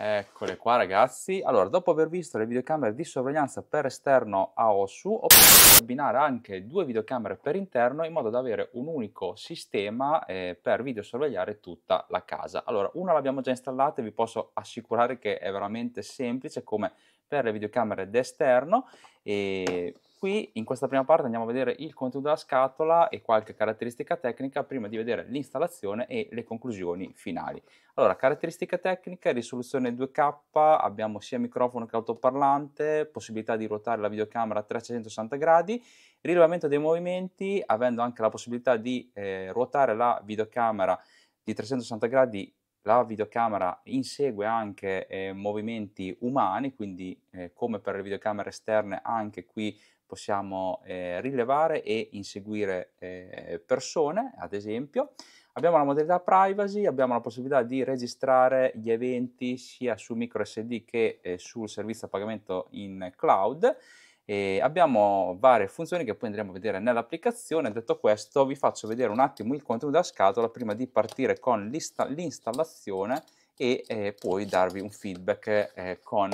Eccole qua ragazzi. Allora, dopo aver visto le videocamere di sorveglianza per esterno a Osu, ho potuto combinare anche due videocamere per interno in modo da avere un unico sistema eh, per videosorvegliare tutta la casa. Allora, una l'abbiamo già installata e vi posso assicurare che è veramente semplice come per le videocamere d'esterno e Qui in questa prima parte andiamo a vedere il contenuto della scatola e qualche caratteristica tecnica prima di vedere l'installazione e le conclusioni finali. Allora, caratteristica tecnica, risoluzione 2K, abbiamo sia microfono che autoparlante, possibilità di ruotare la videocamera a 360 gradi, rilevamento dei movimenti, avendo anche la possibilità di eh, ruotare la videocamera di 360 gradi la videocamera insegue anche eh, movimenti umani, quindi eh, come per le videocamere esterne anche qui possiamo eh, rilevare e inseguire eh, persone, ad esempio. Abbiamo la modalità privacy, abbiamo la possibilità di registrare gli eventi sia su micro SD che eh, sul servizio a pagamento in cloud. E abbiamo varie funzioni che poi andremo a vedere nell'applicazione. Detto questo, vi faccio vedere un attimo il contenuto da scatola prima di partire con l'installazione e eh, poi darvi un feedback eh, con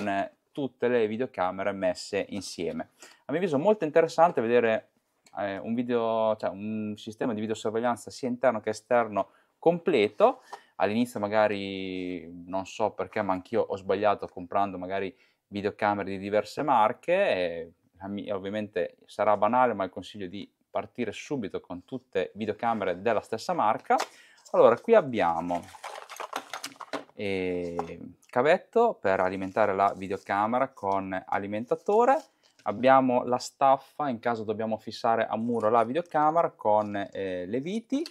tutte le videocamere messe insieme. A mio avviso è molto interessante vedere eh, un, video, cioè un sistema di videosorveglianza sia interno che esterno completo. All'inizio magari non so perché, ma anch'io ho sbagliato comprando magari videocamere di diverse marche. E, ovviamente sarà banale, ma il consiglio di partire subito con tutte le videocamere della stessa marca. Allora, qui abbiamo eh, cavetto per alimentare la videocamera con alimentatore, abbiamo la staffa in caso dobbiamo fissare a muro la videocamera con eh, le viti,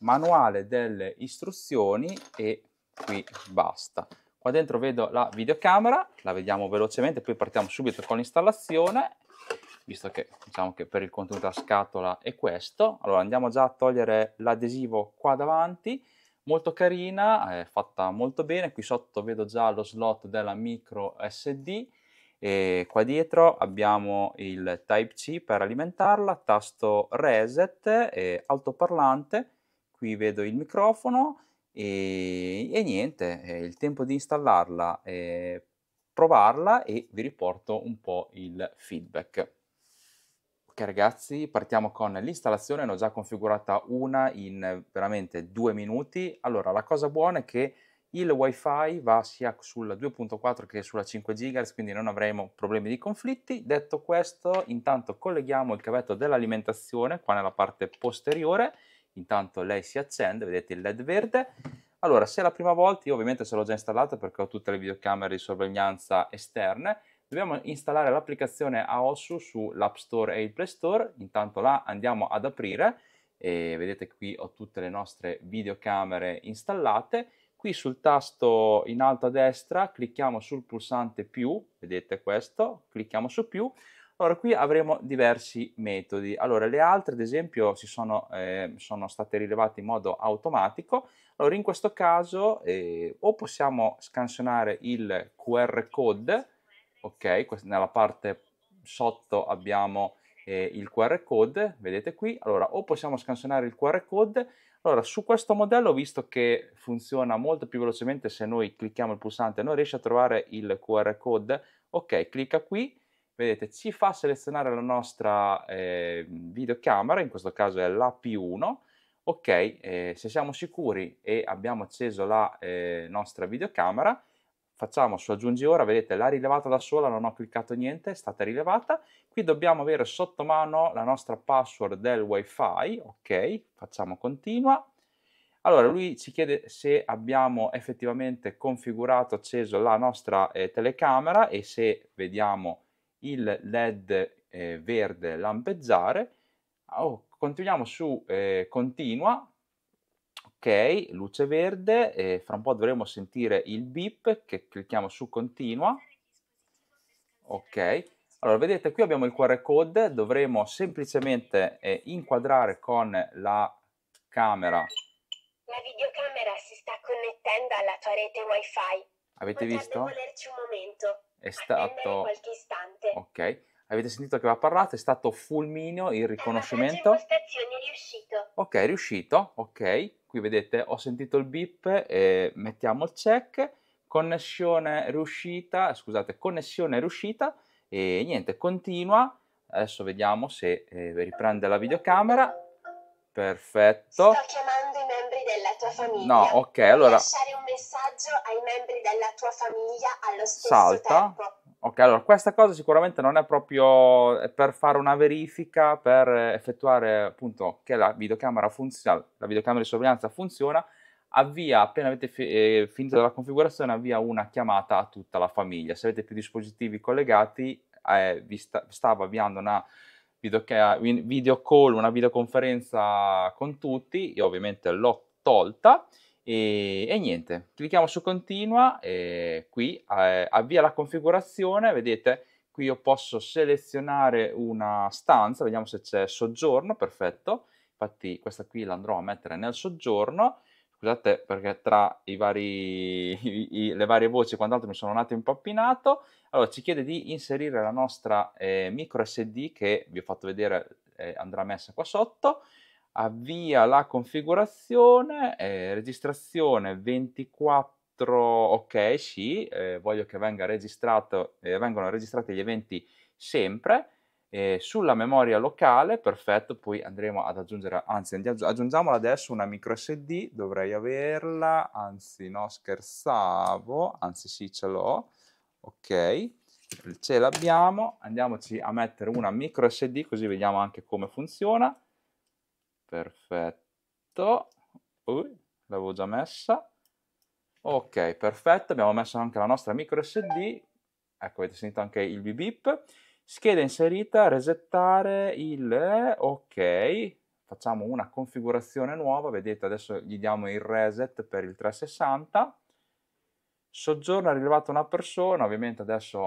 manuale delle istruzioni e qui basta. Qua dentro vedo la videocamera, la vediamo velocemente, poi partiamo subito con l'installazione, visto che diciamo che per il contenuto della scatola è questo. Allora andiamo già a togliere l'adesivo qua davanti, molto carina, è fatta molto bene, qui sotto vedo già lo slot della micro SD e qua dietro abbiamo il Type-C per alimentarla, tasto reset e altoparlante, qui vedo il microfono e, e niente, è il tempo di installarla, provarla e vi riporto un po' il feedback. Ok ragazzi, partiamo con l'installazione, ne ho già configurata una in veramente due minuti. Allora, la cosa buona è che il wifi va sia sulla 2.4 che sulla 5 GHz, quindi non avremo problemi di conflitti. Detto questo, intanto colleghiamo il cavetto dell'alimentazione qua nella parte posteriore. Intanto lei si accende, vedete il LED verde. Allora, se è la prima volta, io ovviamente se l'ho già installata perché ho tutte le videocamere di sorveglianza esterne, dobbiamo installare l'applicazione AOSU sull'App Store e il Play Store, intanto la andiamo ad aprire e vedete qui ho tutte le nostre videocamere installate, qui sul tasto in alto a destra clicchiamo sul pulsante più, vedete questo, clicchiamo su più, allora qui avremo diversi metodi, allora le altre ad esempio sono, eh, sono, state rilevate in modo automatico, allora in questo caso eh, o possiamo scansionare il QR code ok, nella parte sotto abbiamo eh, il QR code, vedete qui, allora o possiamo scansionare il QR code, allora su questo modello visto che funziona molto più velocemente se noi clicchiamo il pulsante non riesce a trovare il QR code, ok, clicca qui, vedete ci fa selezionare la nostra eh, videocamera, in questo caso è la P1, ok, eh, se siamo sicuri e abbiamo acceso la eh, nostra videocamera, facciamo su aggiungi ora, vedete l'ha rilevata da sola, non ho cliccato niente, è stata rilevata, qui dobbiamo avere sotto mano la nostra password del wifi, ok, facciamo continua, allora lui ci chiede se abbiamo effettivamente configurato, acceso la nostra eh, telecamera e se vediamo il led eh, verde lampeggiare, oh, continuiamo su eh, continua, ok, luce verde, e fra un po' dovremo sentire il beep che clicchiamo su continua, ok, allora vedete qui abbiamo il QR code, dovremo semplicemente eh, inquadrare con la camera. La videocamera si sta connettendo alla tua rete wifi. Avete Potrebbe visto? volerci un momento, è stato... qualche istante. Ok, avete sentito che aveva parlato, è stato fulmineo il riconoscimento. La è riuscito. Ok, è riuscito, ok qui vedete ho sentito il beep e mettiamo il check, connessione riuscita, eh, scusate, connessione riuscita e niente, continua, adesso vediamo se eh, riprende la videocamera, perfetto. Sto chiamando i membri della tua famiglia. No, ok, allora... Lasciare un messaggio ai membri della tua famiglia allo stesso Salta. tempo. Ok, allora questa cosa sicuramente non è proprio eh, per fare una verifica, per eh, effettuare appunto che la videocamera funziona, la videocamera di sorveglianza funziona, avvia, appena avete fi- eh, finito la configurazione, avvia una chiamata a tutta la famiglia. Se avete più dispositivi collegati, eh, vi sta- stava avviando una video-, eh, video call, una videoconferenza con tutti, io ovviamente l'ho tolta e, e, niente, clicchiamo su continua e qui eh, avvia la configurazione, vedete qui io posso selezionare una stanza, vediamo se c'è soggiorno, perfetto, infatti questa qui l'andrò a mettere nel soggiorno, scusate perché tra vari, i, i, le varie voci e quant'altro mi sono un attimo impappinato, allora ci chiede di inserire la nostra eh, micro SD che vi ho fatto vedere eh, andrà messa qua sotto, avvia la configurazione, eh, registrazione 24, ok sì, eh, voglio che venga registrato, eh, vengano registrati gli eventi sempre, eh, sulla memoria locale, perfetto, poi andremo ad aggiungere, anzi aggiungiamola adesso una micro SD, dovrei averla, anzi no scherzavo, anzi sì ce l'ho, ok, ce l'abbiamo, andiamoci a mettere una micro SD così vediamo anche come funziona, perfetto, uh, l'avevo già messa, ok, perfetto, abbiamo messo anche la nostra micro SD, ecco avete sentito anche il bip bip scheda inserita, resettare il, ok, facciamo una configurazione nuova, vedete adesso gli diamo il reset per il 360, Soggiorno ha rilevato una persona, ovviamente adesso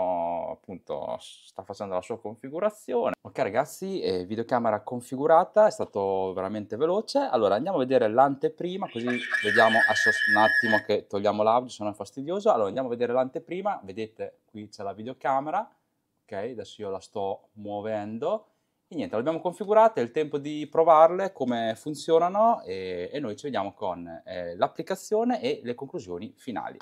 appunto sta facendo la sua configurazione. Ok ragazzi, eh, videocamera configurata, è stato veramente veloce. Allora andiamo a vedere l'anteprima, così vediamo un attimo che togliamo l'audio, se non è fastidioso. Allora andiamo a vedere l'anteprima, vedete qui c'è la videocamera, ok, adesso io la sto muovendo. E niente, l'abbiamo configurata, è il tempo di provarle, come funzionano e, e noi ci vediamo con eh, l'applicazione e le conclusioni finali.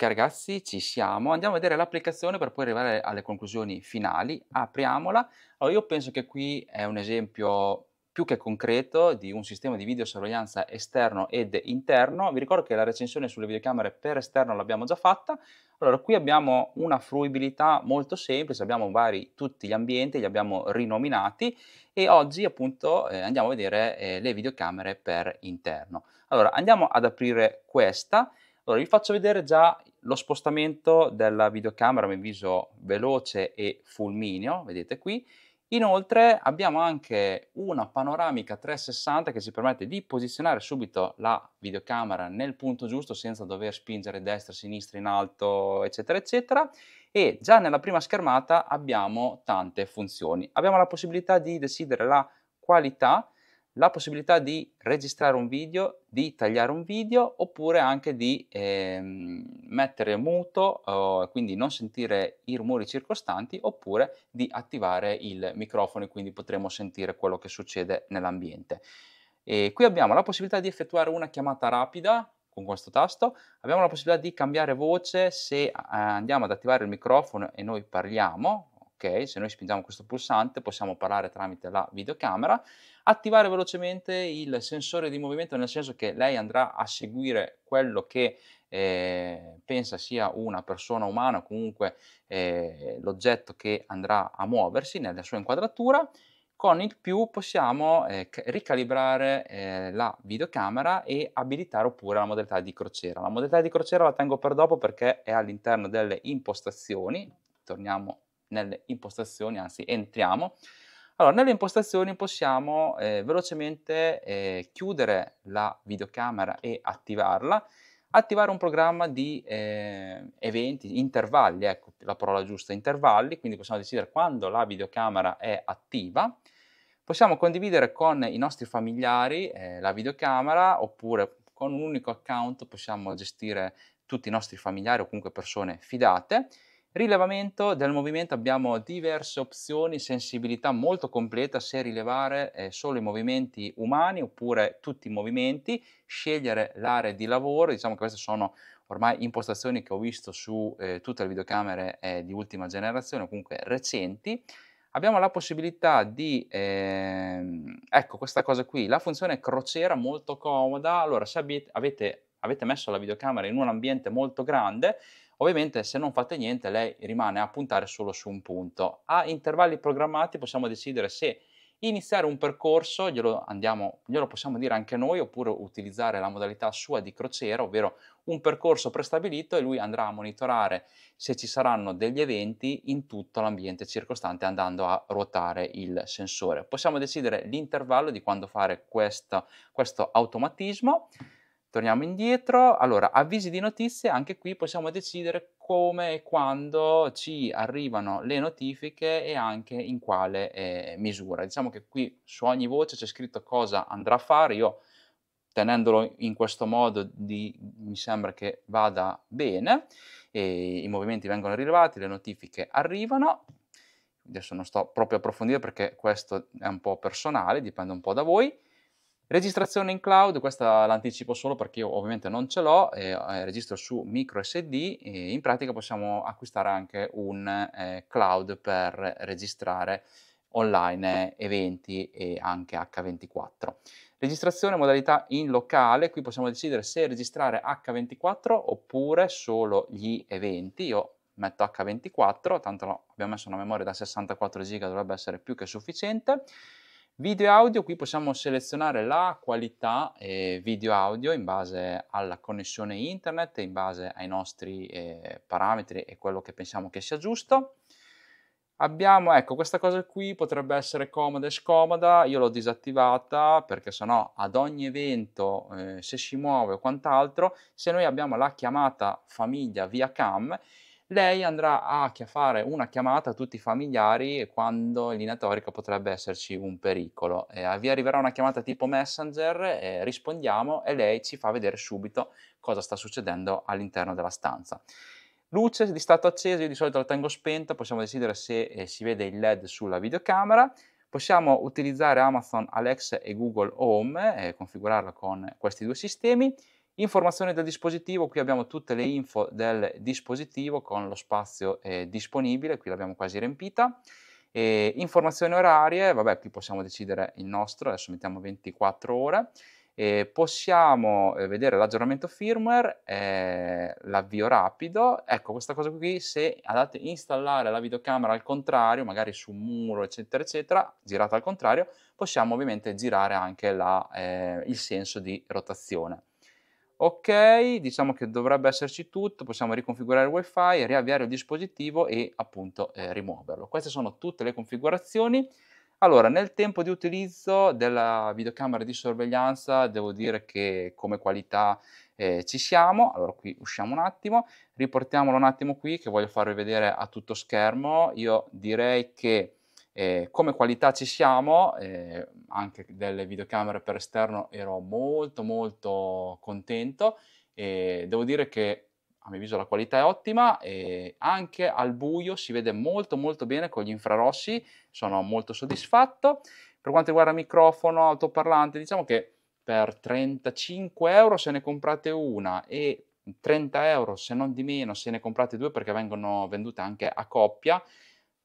Ok ragazzi, ci siamo. Andiamo a vedere l'applicazione per poi arrivare alle conclusioni finali. Apriamola. Allora io penso che qui è un esempio più che concreto di un sistema di videosorveglianza esterno ed interno. Vi ricordo che la recensione sulle videocamere per esterno l'abbiamo già fatta. Allora, qui abbiamo una fruibilità molto semplice, abbiamo vari, tutti gli ambienti, li abbiamo rinominati e oggi appunto eh, andiamo a vedere eh, le videocamere per interno. Allora, andiamo ad aprire questa allora, vi faccio vedere già lo spostamento della videocamera mi avviso veloce e fulmineo, vedete qui. Inoltre abbiamo anche una panoramica 360 che ci permette di posizionare subito la videocamera nel punto giusto senza dover spingere destra, sinistra, in alto, eccetera, eccetera. E già nella prima schermata abbiamo tante funzioni. Abbiamo la possibilità di decidere la qualità la possibilità di registrare un video, di tagliare un video oppure anche di eh, mettere muto, eh, quindi non sentire i rumori circostanti oppure di attivare il microfono e quindi potremo sentire quello che succede nell'ambiente. E qui abbiamo la possibilità di effettuare una chiamata rapida con questo tasto, abbiamo la possibilità di cambiare voce se andiamo ad attivare il microfono e noi parliamo, ok? Se noi spingiamo questo pulsante possiamo parlare tramite la videocamera, attivare velocemente il sensore di movimento, nel senso che lei andrà a seguire quello che eh, pensa sia una persona umana, comunque eh, l'oggetto che andrà a muoversi nella sua inquadratura. Con il più possiamo eh, ricalibrare eh, la videocamera e abilitare oppure la modalità di crociera. La modalità di crociera la tengo per dopo perché è all'interno delle impostazioni. Torniamo nelle impostazioni, anzi entriamo. Allora, nelle impostazioni possiamo eh, velocemente eh, chiudere la videocamera e attivarla, attivare un programma di eh, eventi, intervalli, ecco la parola giusta, intervalli, quindi possiamo decidere quando la videocamera è attiva, possiamo condividere con i nostri familiari eh, la videocamera oppure con un unico account possiamo gestire tutti i nostri familiari o comunque persone fidate Rilevamento del movimento abbiamo diverse opzioni, sensibilità molto completa se rilevare eh, solo i movimenti umani oppure tutti i movimenti, scegliere l'area di lavoro, diciamo che queste sono ormai impostazioni che ho visto su eh, tutte le videocamere eh, di ultima generazione comunque recenti. Abbiamo la possibilità di, ehm, ecco questa cosa qui, la funzione crociera molto comoda, allora se avete, avete messo la videocamera in un ambiente molto grande, Ovviamente se non fate niente lei rimane a puntare solo su un punto. A intervalli programmati possiamo decidere se iniziare un percorso, glielo, andiamo, glielo, possiamo dire anche noi, oppure utilizzare la modalità sua di crociera, ovvero un percorso prestabilito e lui andrà a monitorare se ci saranno degli eventi in tutto l'ambiente circostante andando a ruotare il sensore. Possiamo decidere l'intervallo di quando fare questo, questo automatismo Torniamo indietro, allora avvisi di notizie, anche qui possiamo decidere come e quando ci arrivano le notifiche e anche in quale eh, misura. Diciamo che qui su ogni voce c'è scritto cosa andrà a fare, io tenendolo in questo modo di, mi sembra che vada bene, e i movimenti vengono rilevati, le notifiche arrivano, adesso non sto proprio a approfondire perché questo è un po' personale, dipende un po' da voi, Registrazione in cloud, questa l'anticipo solo perché io ovviamente non ce l'ho, eh, registro su micro SD e in pratica possiamo acquistare anche un eh, cloud per registrare online eventi e anche H24. Registrazione modalità in locale, qui possiamo decidere se registrare H24 oppure solo gli eventi, io metto H24, tanto abbiamo messo una memoria da 64 GB, dovrebbe essere più che sufficiente. Video e audio, qui possiamo selezionare la qualità eh, video audio in base alla connessione internet, in base ai nostri eh, parametri e quello che pensiamo che sia giusto. Abbiamo, ecco, questa cosa qui potrebbe essere comoda e scomoda, io l'ho disattivata perché sennò ad ogni evento, eh, se si muove o quant'altro, se noi abbiamo la chiamata famiglia via cam, lei andrà a fare una chiamata a tutti i familiari quando in linea teorica potrebbe esserci un pericolo. Eh, vi arriverà una chiamata tipo messenger, eh, rispondiamo e lei ci fa vedere subito cosa sta succedendo all'interno della stanza. Luce di stato acceso, io di solito la tengo spenta, possiamo decidere se eh, si vede il LED sulla videocamera. Possiamo utilizzare Amazon Alexa e Google Home e eh, configurarla con questi due sistemi. Informazioni del dispositivo, qui abbiamo tutte le info del dispositivo con lo spazio eh, disponibile, qui l'abbiamo quasi riempita. E informazioni orarie, vabbè qui possiamo decidere il nostro, adesso mettiamo 24 ore. E possiamo eh, vedere l'aggiornamento firmware, eh, l'avvio rapido, ecco questa cosa qui se andate a installare la videocamera al contrario, magari su un muro eccetera eccetera, girata al contrario, possiamo ovviamente girare anche la, eh, il senso di rotazione. Ok, diciamo che dovrebbe esserci tutto, possiamo riconfigurare il wifi, riavviare il dispositivo e appunto eh, rimuoverlo. Queste sono tutte le configurazioni. Allora, nel tempo di utilizzo della videocamera di sorveglianza devo dire che come qualità eh, ci siamo. Allora qui usciamo un attimo, riportiamolo un attimo qui che voglio farvi vedere a tutto schermo. Io direi che e eh, come qualità ci siamo, eh, anche delle videocamere per esterno ero molto molto contento e devo dire che a mio avviso la qualità è ottima e anche al buio si vede molto molto bene con gli infrarossi, sono molto soddisfatto. Per quanto riguarda microfono, altoparlante, diciamo che per 35 euro se ne comprate una e 30 euro se non di meno se ne comprate due perché vengono vendute anche a coppia,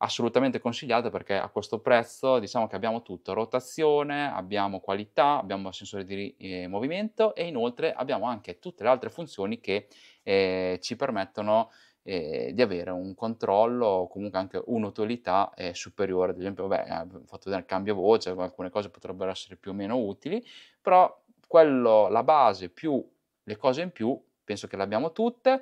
assolutamente consigliata perché a questo prezzo diciamo che abbiamo tutto, rotazione, abbiamo qualità, abbiamo sensore di eh, movimento e inoltre abbiamo anche tutte le altre funzioni che eh, ci permettono eh, di avere un controllo o comunque anche un'utilità eh, superiore. Ad esempio, vabbè, eh, fatto vedere il cambio voce, alcune cose potrebbero essere più o meno utili, però quello, la base più le cose in più, penso che le abbiamo tutte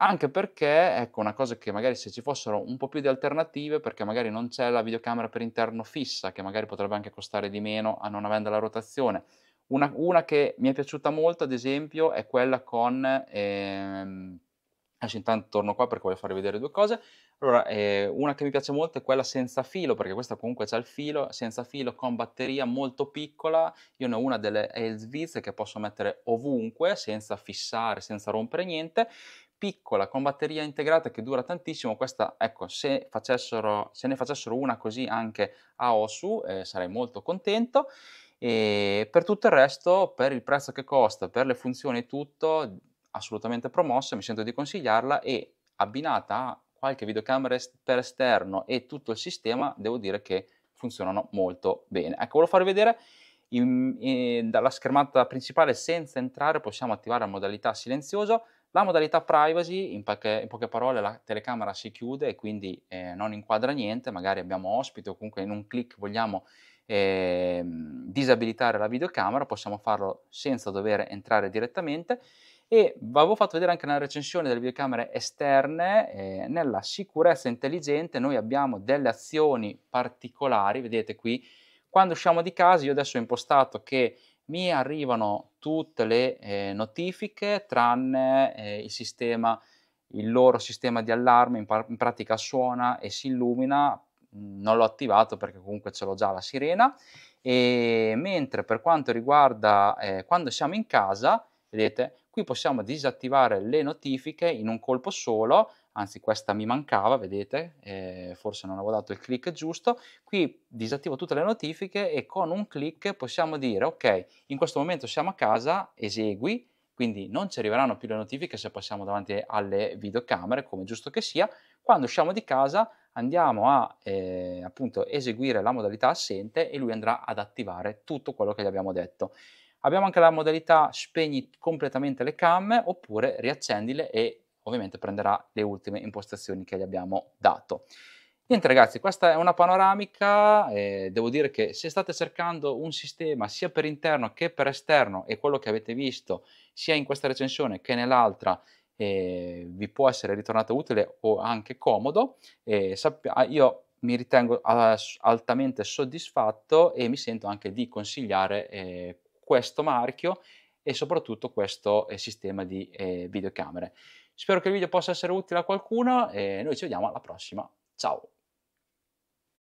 anche perché, ecco, una cosa che magari se ci fossero un po' più di alternative, perché magari non c'è la videocamera per interno fissa, che magari potrebbe anche costare di meno a non avendo la rotazione. Una, una che mi è piaciuta molto, ad esempio, è quella con... Ehm, adesso intanto torno qua perché voglio farvi vedere due cose. Allora, eh, una che mi piace molto è quella senza filo, perché questa comunque c'ha il filo, senza filo con batteria molto piccola. Io ne ho una delle Elsviz che posso mettere ovunque, senza fissare, senza rompere niente piccola con batteria integrata che dura tantissimo, questa ecco, se, facessero, se ne facessero una così anche a Osu eh, sarei molto contento e per tutto il resto, per il prezzo che costa, per le funzioni e tutto, assolutamente promossa, mi sento di consigliarla e abbinata a qualche videocamera est- per esterno e tutto il sistema, devo dire che funzionano molto bene. Ecco, volevo farvi vedere in, in, eh, dalla schermata principale senza entrare, possiamo attivare la modalità silenzioso la modalità privacy, in poche, in poche parole, la telecamera si chiude e quindi eh, non inquadra niente, magari abbiamo ospite o comunque in un clic vogliamo eh, disabilitare la videocamera, possiamo farlo senza dover entrare direttamente e vi avevo fatto vedere anche una recensione delle videocamere esterne, eh, nella sicurezza intelligente noi abbiamo delle azioni particolari, vedete qui, quando usciamo di casa io adesso ho impostato che mi arrivano tutte le eh, notifiche tranne eh, il, sistema, il loro sistema di allarme in, in, pratica suona e si illumina, mm, non l'ho attivato perché comunque ce l'ho già la sirena, e mentre per quanto riguarda eh, quando siamo in casa, vedete Qui possiamo disattivare le notifiche in un colpo solo, anzi questa mi mancava, vedete, eh, forse non avevo dato il click giusto. Qui disattivo tutte le notifiche e con un click possiamo dire ok, in questo momento siamo a casa, esegui, quindi non ci arriveranno più le notifiche se passiamo davanti alle videocamere, come giusto che sia. Quando usciamo di casa andiamo a eh, appunto eseguire la modalità assente e lui andrà ad attivare tutto quello che gli abbiamo detto. Abbiamo anche la modalità spegni completamente le cam oppure riaccendile e ovviamente prenderà le ultime impostazioni che gli abbiamo dato. Niente ragazzi, questa è una panoramica, eh, devo dire che se state cercando un sistema sia per interno che per esterno e quello che avete visto sia in questa recensione che nell'altra eh, vi può essere ritornato utile o anche comodo, eh, io mi ritengo ah, altamente soddisfatto e mi sento anche di consigliare eh, questo marchio e soprattutto questo eh, sistema di eh, videocamere. Spero che il video possa essere utile a qualcuno e noi ci vediamo alla prossima. Ciao!